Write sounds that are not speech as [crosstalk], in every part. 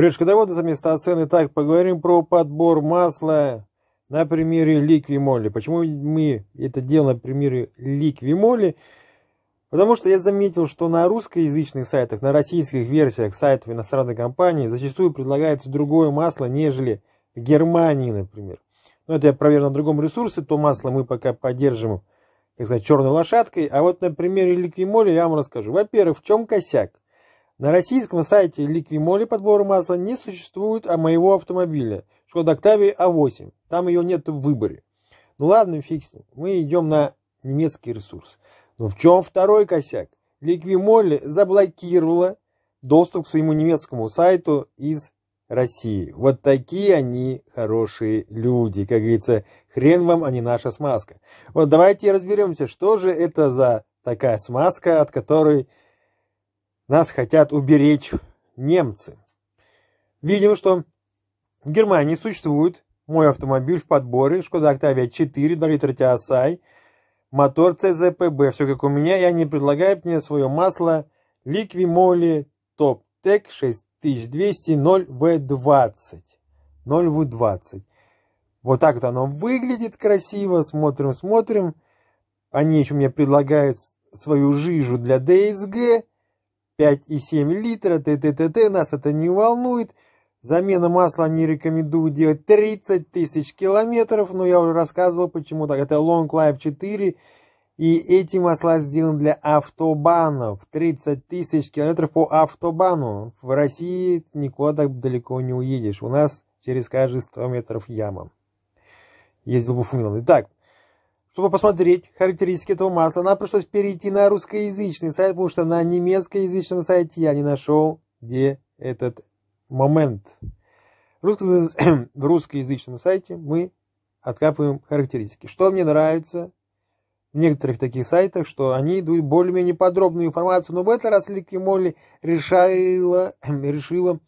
Прежкодоводы за места цены. Так, поговорим про подбор масла на примере ликвимоли. Почему мы это делаем на примере ликвимоли? Потому что я заметил, что на русскоязычных сайтах, на российских версиях сайтов иностранной компании зачастую предлагается другое масло, нежели в Германии, например. Но это я проверил на другом ресурсе, то масло мы пока поддержим, как сказать, черной лошадкой. А вот на примере ликвимоли я вам расскажу. Во-первых, в чем косяк? На российском сайте Ликвимоли подбора масла не существует а моего автомобиля, Шкода Octavia А8. Там ее нет в выборе. Ну ладно, фиксим. Мы идем на немецкий ресурс. Но в чем второй косяк? Ликвимоли заблокировала доступ к своему немецкому сайту из России. Вот такие они хорошие люди. Как говорится, хрен вам, а не наша смазка. Вот давайте разберемся, что же это за такая смазка, от которой нас хотят уберечь немцы. Видим, что в Германии существует мой автомобиль в подборе, Шкода Октавия 4, 2 литра TSI, мотор CZPB, все как у меня, и они предлагают мне свое масло Liquimoly Top Tech 6200 0V20. 0V20. Вот так вот оно выглядит красиво, смотрим, смотрим. Они еще мне предлагают свою жижу для ДСГ, 5,7 литра, ТТТТ, нас это не волнует. Замена масла не рекомендую делать 30 тысяч километров, но я уже рассказывал, почему так. Это Long Life 4, и эти масла сделаны для автобанов. 30 тысяч километров по автобану. В России никуда так далеко не уедешь. У нас через каждые 100 метров яма. Ездил в Уфу. Итак, чтобы посмотреть характеристики этого масла, нам пришлось перейти на русскоязычный сайт, потому что на немецкоязычном сайте я не нашел, где этот момент. [clears throat] В русскоязычном сайте мы откапываем характеристики. Что мне нравится в некоторых таких сайтах, что они идут более-менее подробную информацию, но в этот раз Ликви Молли решила, [clears throat] решила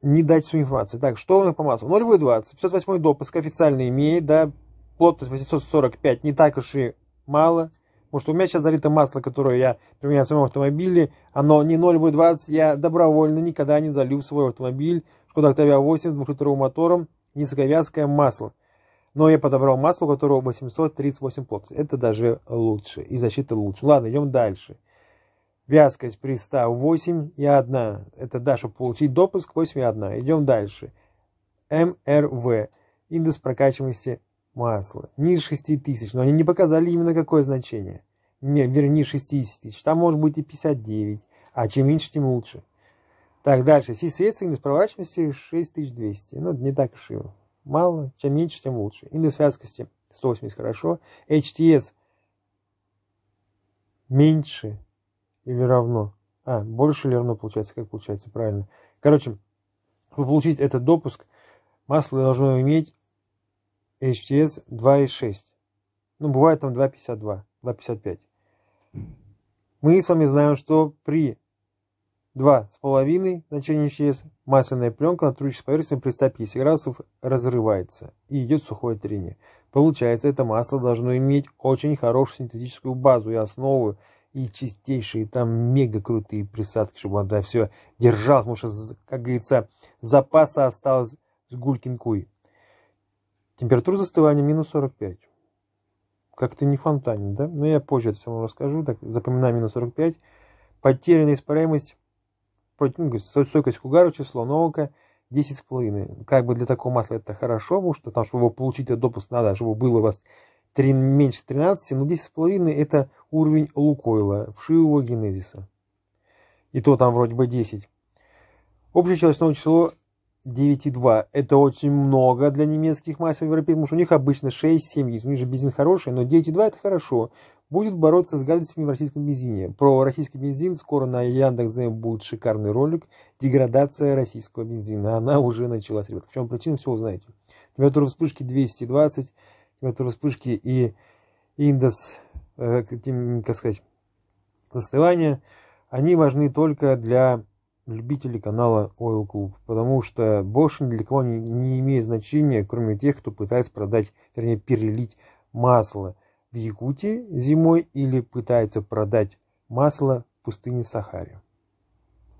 не дать всю информацию. Так, что у нас по маслу? 0,20. 58 допуск официально имеет, да, плотность 845 не так уж и мало. Потому что у меня сейчас залито масло, которое я применяю в своем автомобиле, оно не 0,20, я добровольно никогда не залью в свой автомобиль Шкода Октавия 8 с двухлитровым мотором, низковязкое масло. Но я подобрал масло, у которого 838 плотность. Это даже лучше, и защита лучше. Ладно, идем дальше. Вязкость при 108 и 1. Это да, чтобы получить допуск 8 и 1. Идем дальше. МРВ. Индекс прокачиваемости масло Ниже 6 тысяч, но они не показали именно какое значение. Не, вернее, 60 тысяч. Там может быть и 59. А чем меньше, тем лучше. Так, дальше. CCS индекс прозрачности 6200. Ну, не так уж и мало. Чем меньше, тем лучше. Индекс вязкости 180 хорошо. HTS меньше или равно. А, больше или равно получается, как получается, правильно. Короче, чтобы получить этот допуск, масло должно иметь HDS 2.6. Ну, бывает там 2.52, 2.55. Мы с вами знаем, что при 2,5 значения HDS масляная пленка на трущей поверхности при 150 градусов разрывается и идет сухое трение. Получается, это масло должно иметь очень хорошую синтетическую базу и основу, и чистейшие там мега крутые присадки, чтобы она все держалась, потому что, как говорится, запаса осталось с гулькинкой. Температура застывания минус 45. Как-то не фонтанит, да? Но я позже это все вам расскажу. Так, запоминаю минус 45. Потерянная испаряемость, ну, стойкость к угару, число наука 10,5. Как бы для такого масла это хорошо, потому что там, чтобы его получить этот допуск, надо, чтобы было у вас 3, меньше 13, но 10,5 это уровень лукойла, вшивого генезиса. И то там вроде бы 10. Общее человеческое число 9,2. Это очень много для немецких массовых европейцев, потому что у них обычно 6-7 единиц. У них же бензин хороший, но 9,2 это хорошо. Будет бороться с гадостями в российском бензине. Про российский бензин скоро на Яндекс.Зем будет шикарный ролик. Деградация российского бензина. Она уже началась, ребят. В чем причина, все узнаете. Температура вспышки 220. Температура вспышки и индекс, э, как сказать, застывания. Они важны только для любители канала Oil Club, потому что больше ни для кого не, не имеет значения, кроме тех, кто пытается продать, вернее, перелить масло в Якутии зимой или пытается продать масло в пустыне Сахаре.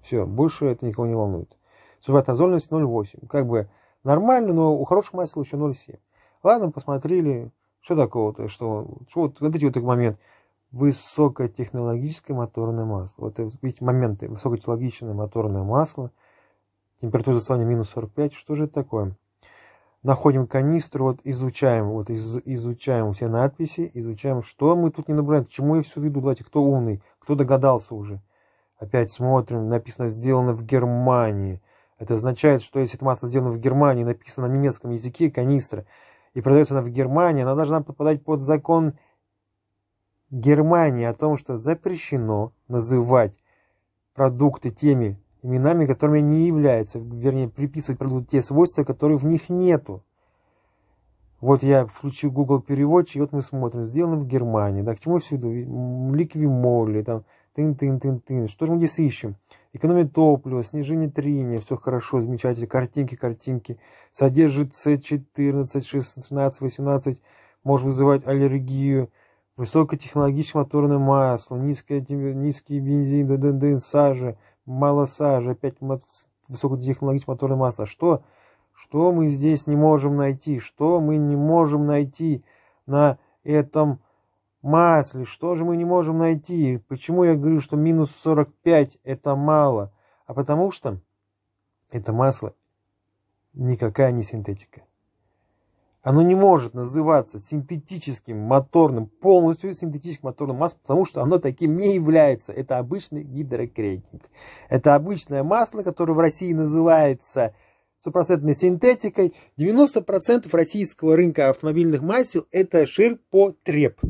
Все, больше это никого не волнует. Сульфатозольность 0,8. Как бы нормально, но у хороших масел еще 0,7. Ладно, посмотрели, что такого-то, что, вот, смотрите, вот такой момент – высокотехнологическое моторное масло. Вот э, видите, моменты. Высокотехнологичное моторное масло, температура застывания минус 45. Что же это такое? Находим канистру, вот изучаем, вот из, изучаем все надписи, изучаем, что мы тут не набираем, к чему я все веду, давайте, кто умный, кто догадался уже. Опять смотрим, написано «сделано в Германии». Это означает, что если это масло сделано в Германии, написано на немецком языке канистра, и продается она в Германии, она должна подпадать под закон Германии о том, что запрещено называть продукты теми именами, которыми они являются, вернее, приписывать продукты те свойства, которые в них нету. Вот я включу Google переводчик, и вот мы смотрим, сделано в Германии, да, к чему всюду, ликви моли, там, тын-тын-тын-тын, что же мы здесь ищем? Экономия топлива, снижение трения, все хорошо, замечательно, картинки, картинки, содержит С14, 16, 18, может вызывать аллергию, Высокотехнологичное моторное масло, низкое, низкий бензин, д -д -д, сажа, мало сажи, опять высокотехнологичное моторное масло. А что? Что мы здесь не можем найти? Что мы не можем найти на этом масле? Что же мы не можем найти? Почему я говорю, что минус 45 это мало? А потому что это масло никакая не синтетика. Оно не может называться синтетическим моторным, полностью синтетическим моторным маслом, потому что оно таким не является. Это обычный гидрокреатник. Это обычное масло, которое в России называется стопроцентной синтетикой. 90% российского рынка автомобильных масел – это ширпотреб.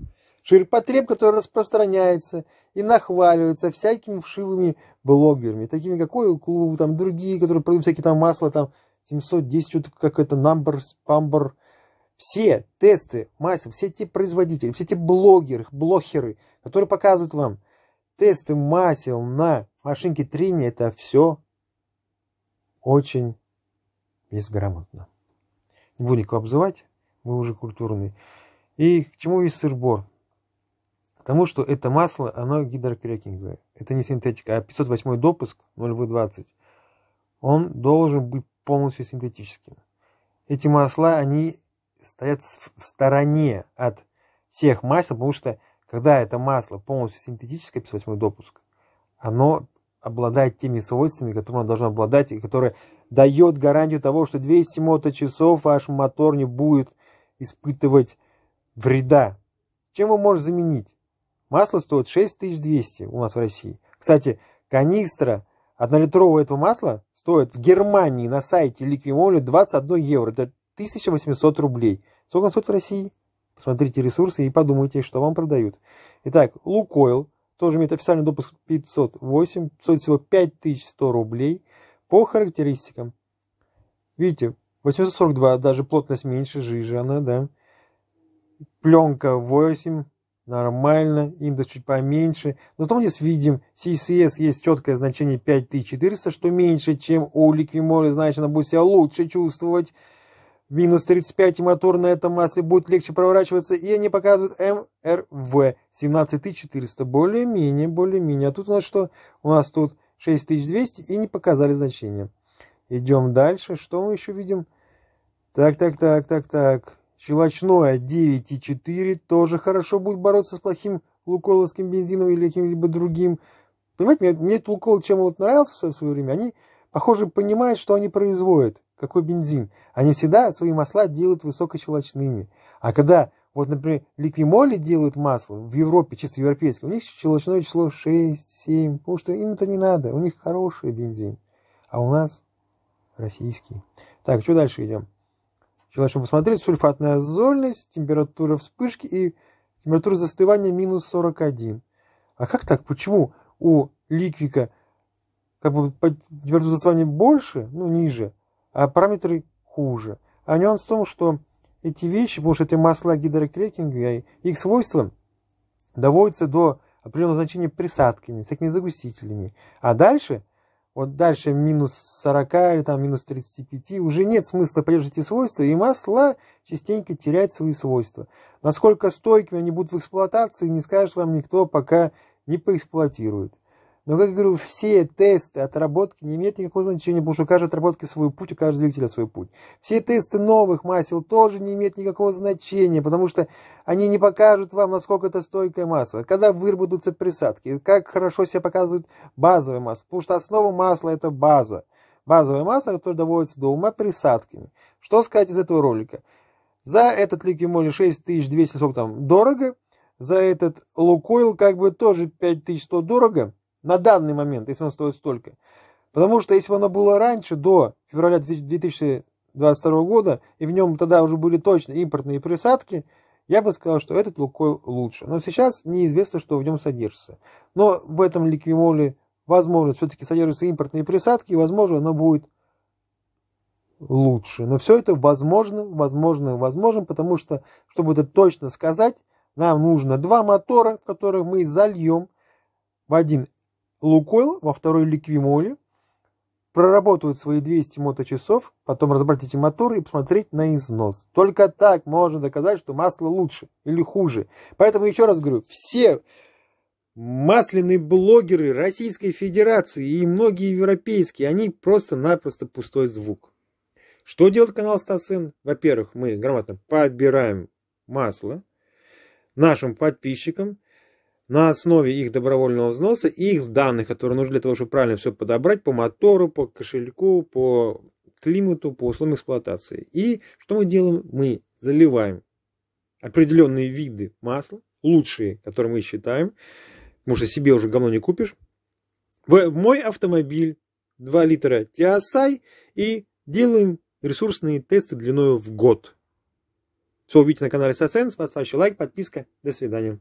Ширпотреб, который распространяется и нахваливается всякими вшивыми блогерами, такими как Oil Club, там другие, которые продают всякие там масла, там 710, что-то как это, number, pamber, все тесты масел, все те производители, все те блогеры, блохеры, которые показывают вам тесты масел на машинке трения, это все очень безграмотно. Не буду никого обзывать, мы уже культурные. И к чему весь сырбор? К тому, что это масло, оно гидрокрекинговое. Это не синтетика, а 508 допуск 0В20, он должен быть полностью синтетическим. Эти масла, они стоят в стороне от всех масел, потому что когда это масло полностью синтетическое, 58 допуск, оно обладает теми свойствами, которые оно должно обладать, и которое дает гарантию того, что 200 моточасов ваш мотор не будет испытывать вреда. Чем вы можете заменить? Масло стоит 6200 у нас в России. Кстати, канистра однолитрового этого масла стоит в Германии на сайте Liquimole 21 евро. Это 1800 рублей. Сколько он стоит в России? Посмотрите ресурсы и подумайте, что вам продают. Итак, Лукойл тоже имеет официальный допуск 508, стоит всего 5100 рублей. По характеристикам, видите, 842, даже плотность меньше, жиже она, да. Пленка 8, нормально, индекс чуть поменьше. Но зато мы здесь видим, CCS есть четкое значение 5400, что меньше, чем у Liquimole, значит, она будет себя лучше чувствовать. Windows 35 и мотор на этом масле будет легче проворачиваться, и они показывают МРВ 17400. Более-менее, более-менее. А тут у нас что? У нас тут 6200 и не показали значения. Идем дальше. Что мы еще видим? Так, так, так, так, так. Щелочное 9,4 тоже хорошо будет бороться с плохим лукойловским бензином или каким-либо другим. Понимаете, мне, мне Лукойл чем вот нравился в свое время, они, похоже, понимают, что они производят какой бензин. Они всегда свои масла делают высокощелочными. А когда, вот, например, ликвимоли делают масло в Европе, чисто европейское, у них щелочное число 6, 7, потому что им это не надо, у них хороший бензин. А у нас российский. Так, что дальше идем? Желаю, чтобы посмотреть сульфатная зольность, температура вспышки и температура застывания минус 41. А как так? Почему у ликвика как бы температура застывания больше, ну ниже, а параметры хуже. А нюанс в том, что эти вещи, потому что это масла гидротрекинга, их свойства доводятся до определенного значения присадками, всякими загустителями. А дальше, вот дальше минус 40 или там минус 35, уже нет смысла поддерживать эти свойства, и масла частенько теряют свои свойства. Насколько стойкими они будут в эксплуатации, не скажет вам никто, пока не поэксплуатирует. Но, как я говорю, все тесты отработки не имеют никакого значения, потому что у каждой отработки свой путь, у каждого двигателя свой путь. Все тесты новых масел тоже не имеют никакого значения, потому что они не покажут вам, насколько это стойкая масса, когда выработаются присадки, как хорошо себя показывает базовая масса, потому что основа масла – это база. Базовая масса, которая доводится до ума присадками. Что сказать из этого ролика? За этот ликвимоль 6200 сколько там, дорого, за этот лукойл как бы тоже 5100 дорого – на данный момент, если он стоит столько. Потому что если бы оно было раньше, до февраля 2022 года, и в нем тогда уже были точно импортные присадки, я бы сказал, что этот Лукойл лучше. Но сейчас неизвестно, что в нем содержится. Но в этом ликвимоле, возможно, все-таки содержатся импортные присадки, и, возможно, оно будет лучше. Но все это возможно, возможно, возможно, потому что, чтобы это точно сказать, нам нужно два мотора, в которых мы зальем в один Лукойл во второй Ликвимоле, проработают свои 200 моточасов, потом разобрать эти моторы и посмотреть на износ. Только так можно доказать, что масло лучше или хуже. Поэтому еще раз говорю, все масляные блогеры Российской Федерации и многие европейские, они просто-напросто пустой звук. Что делает канал Стасен? Во-первых, мы грамотно подбираем масло нашим подписчикам, на основе их добровольного взноса и их данных, которые нужны для того, чтобы правильно все подобрать по мотору, по кошельку, по климату, по условиям эксплуатации. И что мы делаем? Мы заливаем определенные виды масла, лучшие, которые мы считаем, потому что себе уже говно не купишь, в мой автомобиль 2 литра Тиасай и делаем ресурсные тесты длиной в год. Все увидите на канале Сосенс. Поставьте лайк, подписка. До свидания.